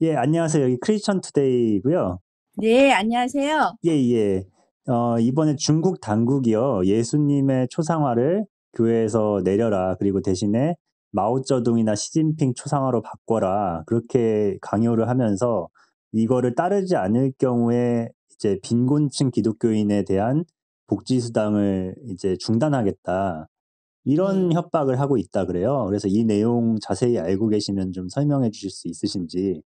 예, 안녕하세요. 여기 크리스천 투데이고요. 네, 안녕하세요. 예, 예. 어, 이번에 중국 당국이요. 예수님의 초상화를 교회에서 내려라. 그리고 대신에 마오쩌둥이나 시진핑 초상화로 바꿔라. 그렇게 강요를 하면서 이거를 따르지 않을 경우에 이제 빈곤층 기독교인에 대한 복지수당을 이제 중단하겠다. 이런 네. 협박을 하고 있다 그래요. 그래서 이 내용 자세히 알고 계시면 좀 설명해 주실 수 있으신지.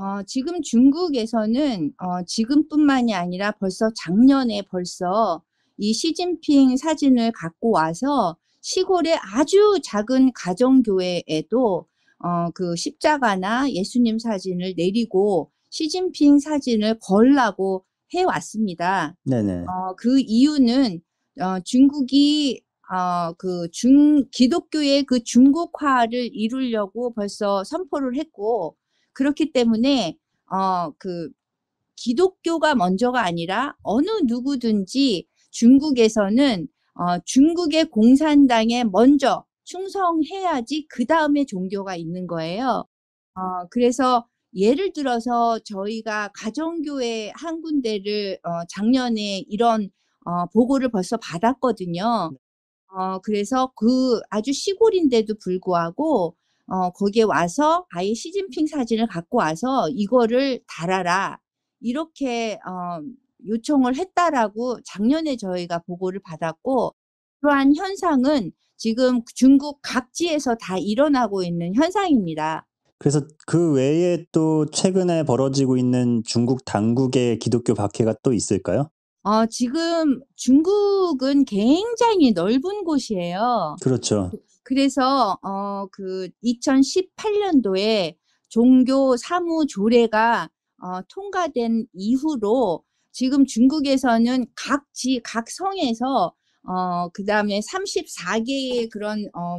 어, 지금 중국에서는 어, 지금뿐만이 아니라 벌써 작년에 벌써 이 시진핑 사진을 갖고 와서 시골의 아주 작은 가정교회에도 어, 그 십자가나 예수님 사진을 내리고 시진핑 사진을 걸라고 해왔습니다. 네네. 어, 그 이유는 어, 중국이 어, 그 중, 기독교의 그 중국화를 이루려고 벌써 선포를 했고, 그렇기 때문에 어 그 기독교가 먼저가 아니라 어느 누구든지 중국에서는 어, 중국의 공산당에 먼저 충성해야지 그 다음에 종교가 있는 거예요. 어, 그래서 예를 들어서 저희가 가정교회 한 군데를 어, 작년에 이런 어, 보고를 벌써 받았거든요. 네. 어, 그래서 그 아주 시골인데도 불구하고 어, 거기에 와서 아예 시진핑 사진을 갖고 와서 이거를 달아라. 이렇게 어, 요청을 했다라고 작년에 저희가 보고를 받았고 그러한 현상은 지금 중국 각지에서 다 일어나고 있는 현상입니다. 그래서 그 외에 또 최근에 벌어지고 있는 중국 당국의 기독교 박해가 또 있을까요? 어, 지금 중국은 굉장히 넓은 곳이에요. 그렇죠. 그래서 어, 그 2018년도에 종교 사무 조례가 어, 통과된 이후로 지금 중국에서는 각 지, 각 성에서 어, 그 다음에 34개의 그런 어,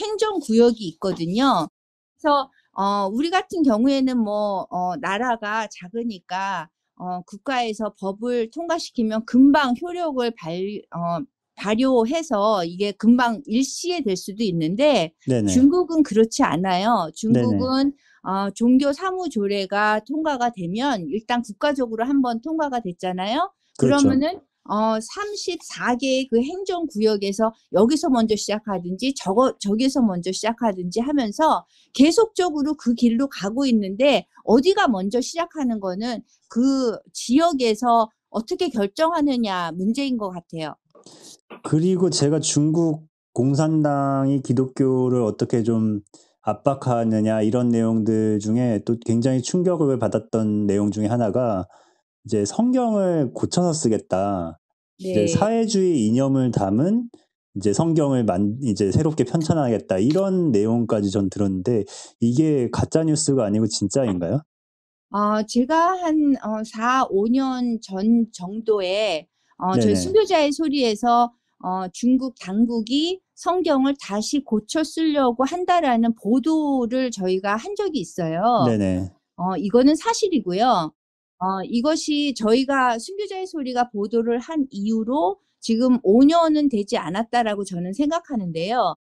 행정구역이 있거든요. 그래서 어, 우리 같은 경우에는 뭐 어, 나라가 작으니까 어, 국가에서 법을 통과시키면 금방 효력을 발, 어, 발효해서 이게 금방 일시에 될 수도 있는데 네네. 중국은 그렇지 않아요. 중국은 어, 종교 사무조례가 통과가 되면 일단 국가적으로 한 번 통과가 됐잖아요. 그렇죠. 그러면은 어, 34개의 그 행정 구역에서 여기서 먼저 시작하든지 저거 저기서 먼저 시작하든지 하면서 계속적으로 그 길로 가고 있는데 어디가 먼저 시작하는 거는 그 지역에서 어떻게 결정하느냐 문제인 것 같아요. 그리고 제가 중국 공산당이 기독교를 어떻게 좀 압박하느냐 이런 내용들 중에 또 굉장히 충격을 받았던 내용 중에 하나가 이제 성경을 고쳐서 쓰겠다. 네. 이제 사회주의 이념을 담은 이제 성경을 만 이제 새롭게 편찬하겠다 이런 내용까지 전 들었는데 이게 가짜 뉴스가 아니고 진짜인가요? 아 어, 제가 한 어, 4, 5년 전 정도에 어, 저희 순교자의 소리에서 어, 중국 당국이 성경을 다시 고쳐 쓰려고 한다라는 보도를 저희가 한 적이 있어요. 네네. 어, 이거는 사실이고요. 어, 이것이 저희가 순교자의 소리가 보도를 한 이후로 지금 5년은 되지 않았다라고 저는 생각하는데요.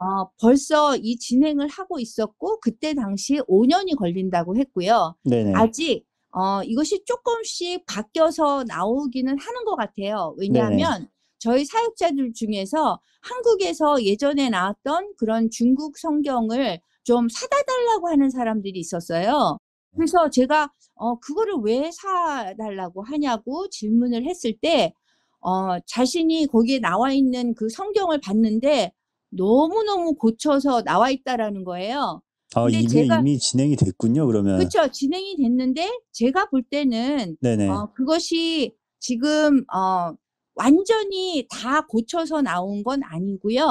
어, 벌써 이 진행을 하고 있었고 그때 당시에 5년이 걸린다고 했고요. 네네. 아직 어, 이것이 조금씩 바뀌어서 나오기는 하는 것 같아요. 왜냐하면 네네. 저희 사역자들 중에서 한국에서 예전에 나왔던 그런 중국 성경을 좀 사다 달라고 하는 사람들이 있었어요. 그래서 제가 어 그거를 왜 사달라고 하냐고 질문을 했을 때 어, 자신이 거기에 나와 있는 그 성경을 봤는데 너무너무 고쳐서 나와 있다라는 거예요. 아, 근데 이미, 제가, 이미 진행이 됐군요, 그러면. 그렇죠. 진행이 됐는데 제가 볼 때는 네네. 어, 그것이 지금 어, 완전히 다 고쳐서 나온 건 아니고요.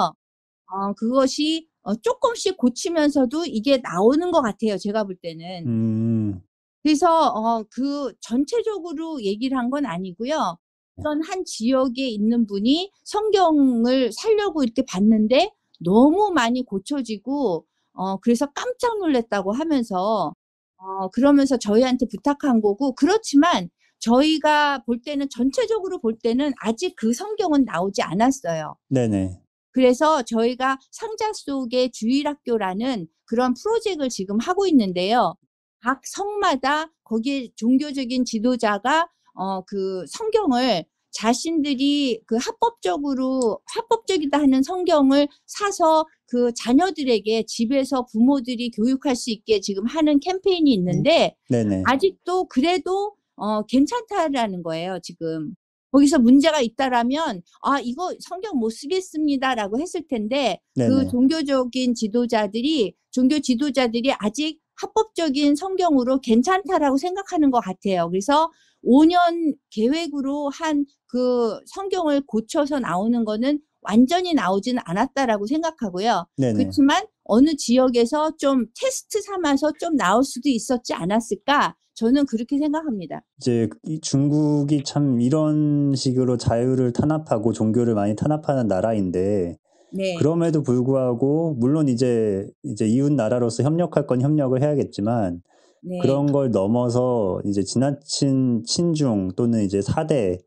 어, 그것이 어, 조금씩 고치면서도 이게 나오는 것 같아요. 제가 볼 때는. 음. 그래서 어, 그 전체적으로 얘기를 한 건 아니고요. 어떤 한 지역에 있는 분이 성경을 살려고 이렇게 봤는데 너무 많이 고쳐지고 어, 그래서 깜짝 놀랐다고 하면서 어, 그러면서 저희한테 부탁한 거고 그렇지만 저희가 볼 때는 전체적으로 볼 때는 아직 그 성경은 나오지 않았어요. 네네. 그래서 저희가 상자 속의 주일학교라는 그런 프로젝트를 지금 하고 있는데요. 각 성마다 거기에 종교적인 지도자가 어, 그 성경을 자신들이 그 합법적으로 합법적이다 하는 성경을 사서 그 자녀들에게 집에서 부모들이 교육할 수 있게 지금 하는 캠페인이 있는데 네 아직도 그래도 어, 괜찮다라는 거예요, 지금. 거기서 문제가 있다라면 아 이거 성경 못 쓰겠습니다라고 했을 텐데 그 네네. 그 종교적인 지도자들이 종교 지도자들이 아직 합법적인 성경으로 괜찮다라고 생각하는 것 같아요. 그래서 5년 계획으로 한 그 성경을 고쳐서 나오는 거는 완전히 나오진 않았다라고 생각하고요. 네네. 그렇지만 어느 지역에서 좀 테스트 삼아서 좀 나올 수도 있었지 않았을까 저는 그렇게 생각합니다. 이제 중국이 참 이런 식으로 자유를 탄압하고 종교를 많이 탄압하는 나라인데 네. 그럼에도 불구하고 물론 이제 이제 이웃 나라로서 협력할 건 협력을 해야겠지만 네. 그런 걸 넘어서 이제 지나친 친중 또는 이제 사대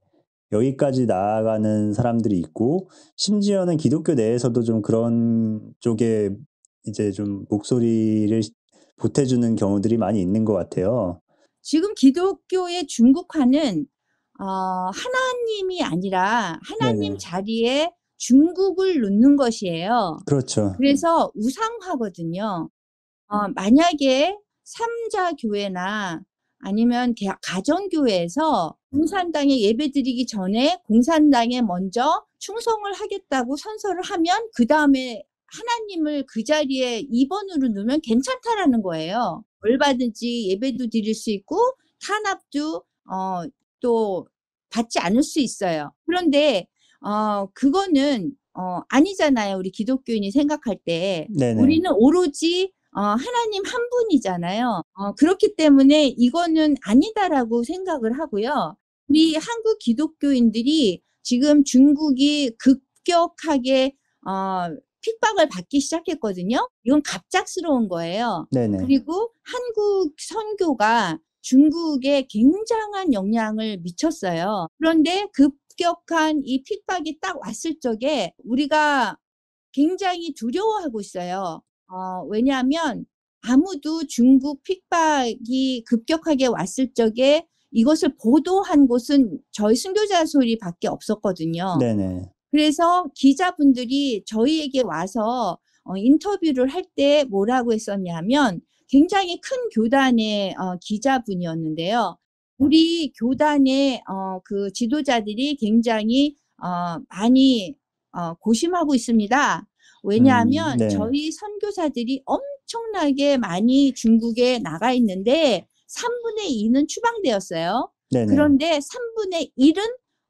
여기까지 나아가는 사람들이 있고 심지어는 기독교 내에서도 좀 그런 쪽에 이제 좀 목소리를 보태주는 경우들이 많이 있는 것 같아요. 지금 기독교의 중국화는 어, 하나님이 아니라 하나님 네네. 자리에 중국을 놓는 것이에요. 그렇죠. 그래서 우상화거든요. 어, 만약에 삼자교회나 아니면 가정교회에서 공산당에 예배드리기 전에 공산당에 먼저 충성을 하겠다고 선서를 하면 그 다음에 하나님을 그 자리에 2번으로 놓으면 괜찮다라는 거예요. 얼마든지 예배도 드릴 수 있고 탄압도 어, 또 받지 않을 수 있어요. 그런데 어, 그거는 어, 아니잖아요. 우리 기독교인이 생각할 때 네네. 우리는 오로지 어, 하나님 한 분이잖아요. 어, 그렇기 때문에 이거는 아니다라고 생각을 하고요. 우리 한국 기독교인들이 지금 중국이 급격하게 어, 핍박을 받기 시작했거든요. 이건 갑작스러운 거예요. 네네. 그리고 한국 선교가 중국에 굉장한 영향을 미쳤어요. 그런데 급격한 이 핍박이 딱 왔을 적에 우리가 굉장히 두려워하고 있어요. 어, 왜냐하면 아무도 중국 핍박이 급격하게 왔을 적에 이것을 보도한 곳은 저희 순교자 소리밖에 없었거든요. 네네. 그래서 기자분들이 저희에게 와서 어, 인터뷰를 할 때 뭐라고 했었냐면 굉장히 큰 교단의 어, 기자분이었는데요. 우리 교단의 어, 그 지도자들이 굉장히 어, 많이 어, 고심하고 있습니다. 왜냐하면 음, 네. 저희 선교사들이 엄청나게 많이 중국에 나가 있는데 3분의 2는 추방되었어요. 네네. 그런데 3분의 1은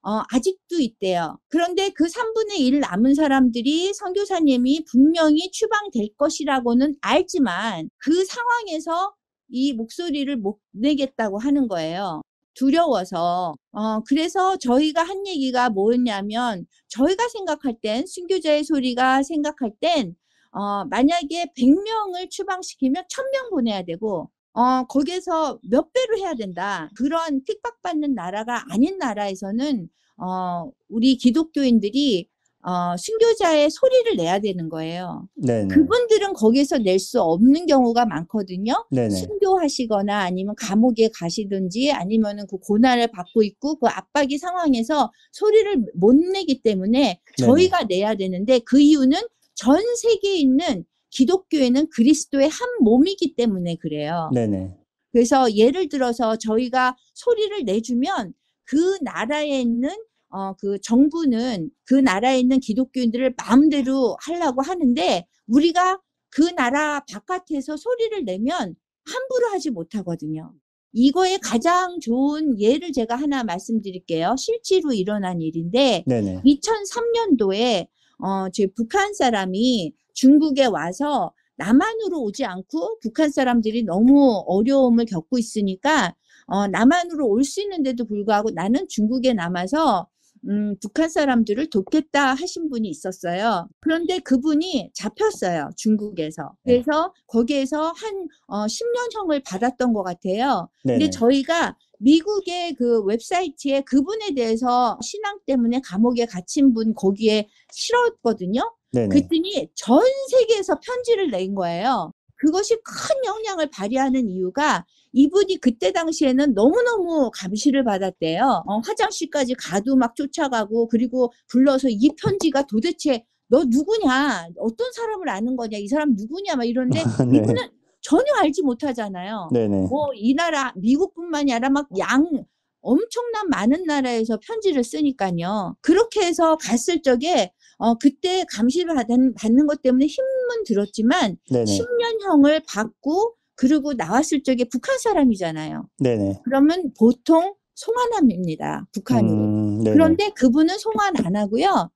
어, 아직도 있대요. 그런데 그 3분의 1 남은 사람들이 선교사님이 분명히 추방될 것이라고는 알지만 그 상황에서 이 목소리를 못 내겠다고 하는 거예요. 두려워서. 어, 그래서 저희가 한 얘기가 뭐였냐면 저희가 생각할 땐 순교자의 소리가 생각할 땐 어, 만약에 100명을 추방시키면 1000명 보내야 되고 어, 거기에서 몇 배로 해야 된다. 그런 핍박받는 나라가 아닌 나라에서는, 어, 우리 기독교인들이, 어, 순교자의 소리를 내야 되는 거예요. 네 그분들은 거기에서 낼 수 없는 경우가 많거든요. 네 순교하시거나 아니면 감옥에 가시든지 아니면은 그 고난을 받고 있고 그 압박의 상황에서 소리를 못 내기 때문에 저희가 네네. 내야 되는데 그 이유는 전 세계에 있는 기독교에는 그리스도의 한 몸이기 때문에 그래요. 네네. 그래서 예를 들어서 저희가 소리를 내주면 그 나라에 있는 어, 그 정부는 그 나라에 있는 기독교인들을 마음대로 하려고 하는데 우리가 그 나라 바깥에서 소리를 내면 함부로 하지 못하거든요. 이거에 가장 좋은 예를 제가 하나 말씀드릴게요. 실제로 일어난 일인데 네네. 2003년도에 어, 제 북한 사람이 중국에 와서 남한으로 오지 않고 북한 사람들이 너무 어려움을 겪고 있으니까 어, 남한으로 올 수 있는데도 불구하고 나는 중국에 남아서 음, 북한 사람들을 돕겠다 하신 분이 있었어요. 그런데 그분이 잡혔어요. 중국에서. 네. 그래서 거기에서 한 어, 10년형을 받았던 것 같아요. 네네. 근데 저희가 미국의 그 웹사이트에 그분에 대해서 신앙 때문에 감옥에 갇힌 분 거기에 실었거든요. 그랬더니 전 세계에서 편지를 낸 거예요. 그것이 큰 영향을 발휘하는 이유가 이분이 그때 당시에는 너무너무 감시를 받았대요. 어, 화장실까지 가도 막 쫓아가고 그리고 불러서 이 편지가 도대체 너 누구냐? 어떤 사람을 아는 거냐? 이 사람 누구냐? 막 이런데 네. 이분은 전혀 알지 못하잖아요. 네네. 뭐이 나라 미국뿐만이 아니라 막양 엄청난 많은 나라에서 편지를 쓰니까요. 그렇게 해서 갔을 적에 어, 그때 감시를 받은, 받는 것 때문에 힘은 들었지만 네네. 10년형을 받고 그리고 나왔을 적에 북한 사람이잖아요. 네네. 그러면 보통 송환합니다. 북한으로. 음, 그런데 그분은 송환 안 하고요.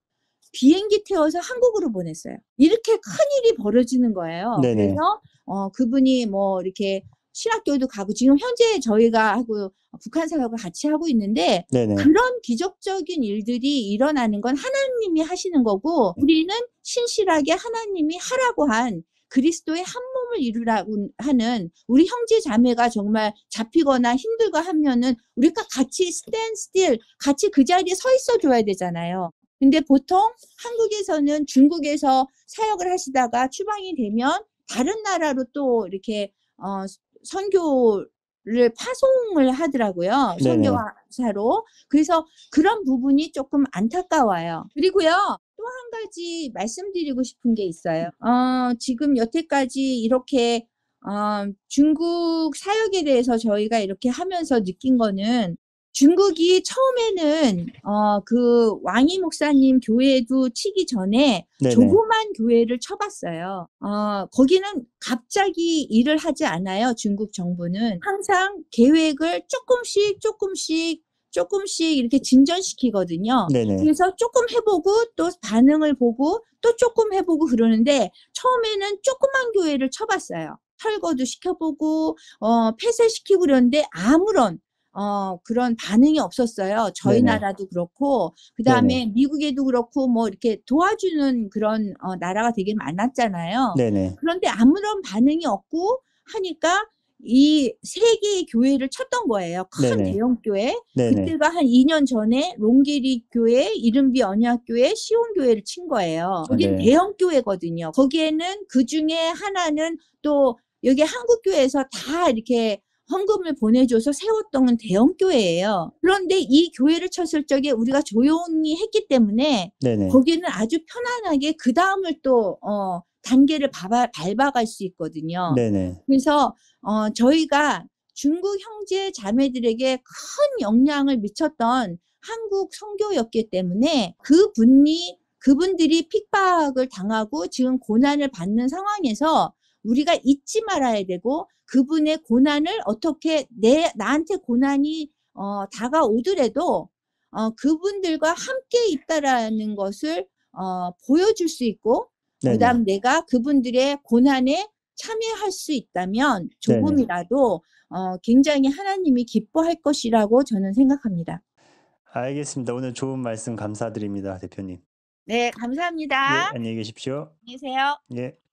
비행기 태워서 한국으로 보냈어요. 이렇게 큰 일이 벌어지는 거예요. 네네. 그래서 어, 그분이 뭐 이렇게 신학교도 가고 지금 현재 저희가 하고 북한 사역을 같이 하고 있는데 네네. 그런 기적적인 일들이 일어나는 건 하나님이 하시는 거고 네. 우리는 신실하게 하나님이 하라고 한 그리스도의 한 몸을 이루라고 하는 우리 형제 자매가 정말 잡히거나 힘들고 하면은 우리가 같이 스탠 스틸 같이 그 자리에 서 있어 줘야 되잖아요. 근데 보통 한국에서는 중국에서 사역을 하시다가 추방이 되면 다른 나라로 또 이렇게 어, 선교를 파송을 하더라고요. 선교사로. 그래서 그런 부분이 조금 안타까워요. 그리고요. 또 한 가지 말씀드리고 싶은 게 있어요. 어, 지금 여태까지 이렇게 어, 중국 사역에 대해서 저희가 이렇게 하면서 느낀 거는 중국이 처음에는 어, 그 왕이 목사님 교회도 치기 전에 네네. 조그만 교회를 쳐봤어요. 어, 거기는 갑자기 일을 하지 않아요. 중국 정부는 항상 계획을 조금씩 조금씩 조금씩 이렇게 진전시키거든요. 네네. 그래서 조금 해보고 또 반응을 보고 또 조금 해보고 그러는데 처음에는 조그만 교회를 쳐봤어요. 철거도 시켜보고 어, 폐쇄시키고 그러는데 아무런 어, 그런 반응이 없었어요. 저희 네네. 나라도 그렇고, 그 다음에 미국에도 그렇고, 뭐 이렇게 도와주는 그런 어, 나라가 되게 많았잖아요. 네네. 그런데 아무런 반응이 없고 하니까 이 세계의 교회를 찾던 거예요. 큰 네네. 대형 교회. 네네. 그때가 한 2년 전에 롱게리 교회, 이른비 언약교회, 시온교회를 친 거예요. 거긴 네. 대형 교회거든요. 거기에는 그 중에 하나는 또 여기 한국 교회에서 다 이렇게 헌금을 보내줘서 세웠던 건 대형 교회예요. 그런데 이 교회를 쳤을 적에 우리가 조용히 했기 때문에 네네. 거기는 아주 편안하게 그 다음을 또 어, 단계를 밟아, 밟아갈 수 있거든요. 네네. 그래서 어, 저희가 중국 형제 자매들에게 큰 영향을 미쳤던 한국 선교였기 때문에 그 분이 그분들이 핍박을 당하고 지금 고난을 받는 상황에서 우리가 잊지 말아야 되고 그분의 고난을 어떻게 내 나한테 고난이 어, 다가오더라도 어, 그분들과 함께 있다라는 것을 어, 보여줄 수 있고 네네. 그다음 내가 그분들의 고난에 참여할 수 있다면 조금이라도 어, 굉장히 하나님이 기뻐할 것이라고 저는 생각합니다. 알겠습니다. 오늘 좋은 말씀 감사드립니다, 대표님. 네, 감사합니다. 네, 안녕히 계십시오. 안녕히 계세요. 예.